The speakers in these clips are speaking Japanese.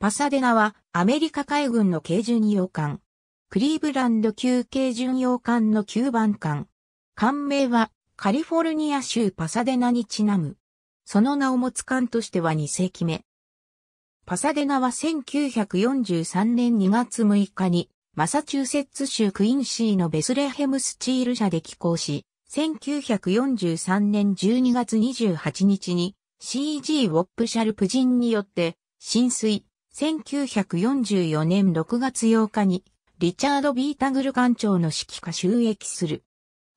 パサデナはアメリカ海軍の軽巡洋艦。クリーブランド級軽巡洋艦の9番艦。艦名はカリフォルニア州パサデナにちなむ。その名を持つ艦としては2世紀目。パサデナは1943年2月6日にマサチューセッツ州クインシーのベスレヘムスチール社で寄港し、1943年12月28日に CG ウォップシャルプ人によって浸水、1944年6月8日に、リチャード・ビータグル艦長の指揮下収益する。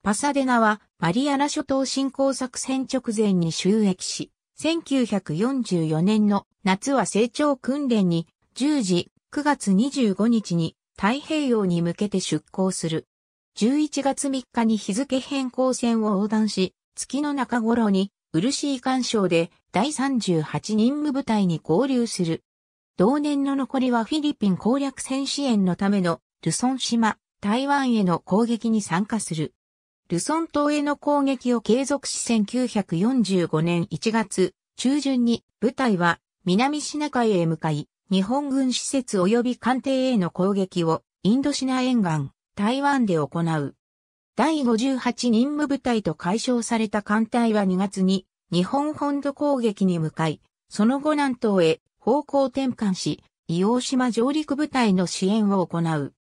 パサデナは、マリアナ諸島侵攻作戦直前に収益し、1944年の夏は成長訓練に、10時9月25日に太平洋に向けて出港する。11月3日に日付変更線を横断し、月の中頃に、しい干渉で第38任務部隊に合流する。同年の残りはフィリピン攻略戦支援のためのルソン島、台湾への攻撃に参加する。ルソン島への攻撃を継続し1945年1月中旬に部隊は南シナ海へ向かい、日本軍施設及び艦艇への攻撃をインドシナ沿岸、台湾で行う。第58任務部隊と解消された艦隊は2月に日本本土攻撃に向かい、その後南東へ方向転換し、伊王島上陸部隊の支援を行う。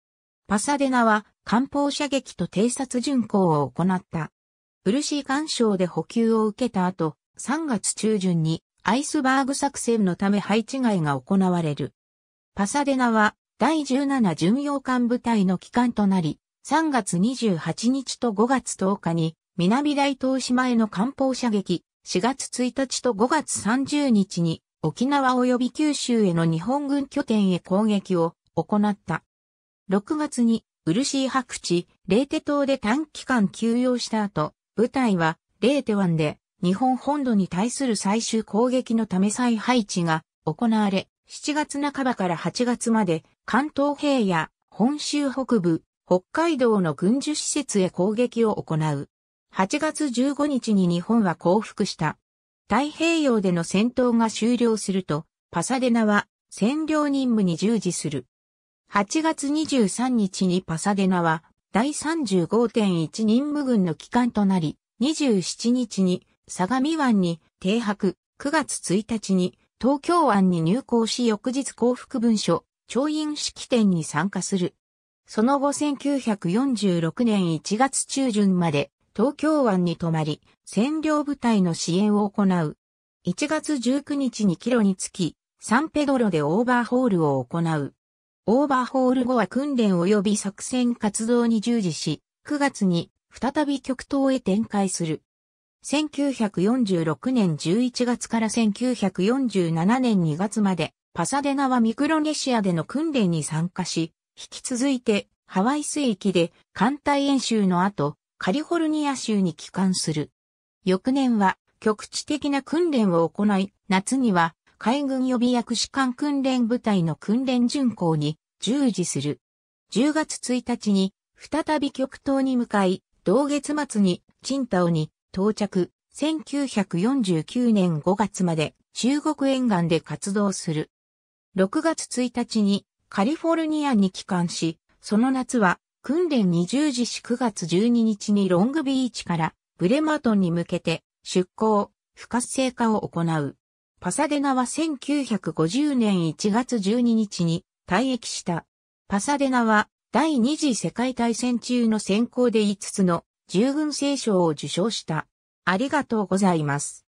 パサデナは艦砲射撃と偵察巡航を行った。ブルシー干渉で補給を受けた後、3月中旬にアイスバーグ作戦のため配置外が行われる。パサデナは第17巡洋艦部隊の機関となり、3月28日と5月10日に南大東島への艦砲射撃、4月1日と5月30日に沖縄及び九州への日本軍拠点へ攻撃を行った。6月にー白地、レーテ島で短期間休養した後、部隊はレーテ湾で日本本土に対する最終攻撃のため再配置が行われ、7月半ばから8月まで関東平野、本州北部、北海道の軍需施設へ攻撃を行う。8月15日に日本は降伏した。太平洋での戦闘が終了すると、パサデナは占領任務に従事する。8月23日にパサデナは第35.1任務軍の機関となり、27日に相模湾に停泊、9月1日に東京湾に入港し翌日幸福文書、調印式典に参加する。その後1946年1月中旬まで東京湾に泊まり、占領部隊の支援を行う。1月19日にキロにつき、サンペドロでオーバーホールを行う。オーバーホール後は訓練及び作戦活動に従事し、9月に再び極東へ展開する。1946年11月から1947年2月まで、パサデナはミクロネシアでの訓練に参加し、引き続いてハワイ水域で艦隊演習の後、カリフォルニア州に帰還する。翌年は局地的な訓練を行い、夏には海軍予備役士官訓練部隊の訓練巡行に従事する。10月1日に再び極東に向かい、同月末にチンタオに到着、1949年5月まで中国沿岸で活動する。6月1日にカリフォルニアに帰還し、その夏は訓練20時し9月12日にロングビーチからブレマートンに向けて出港、不活性化を行う。パサデナは1950年1月12日に退役した。パサデナは第二次世界大戦中の選考で5つの従軍聖賞を受賞した。ありがとうございます。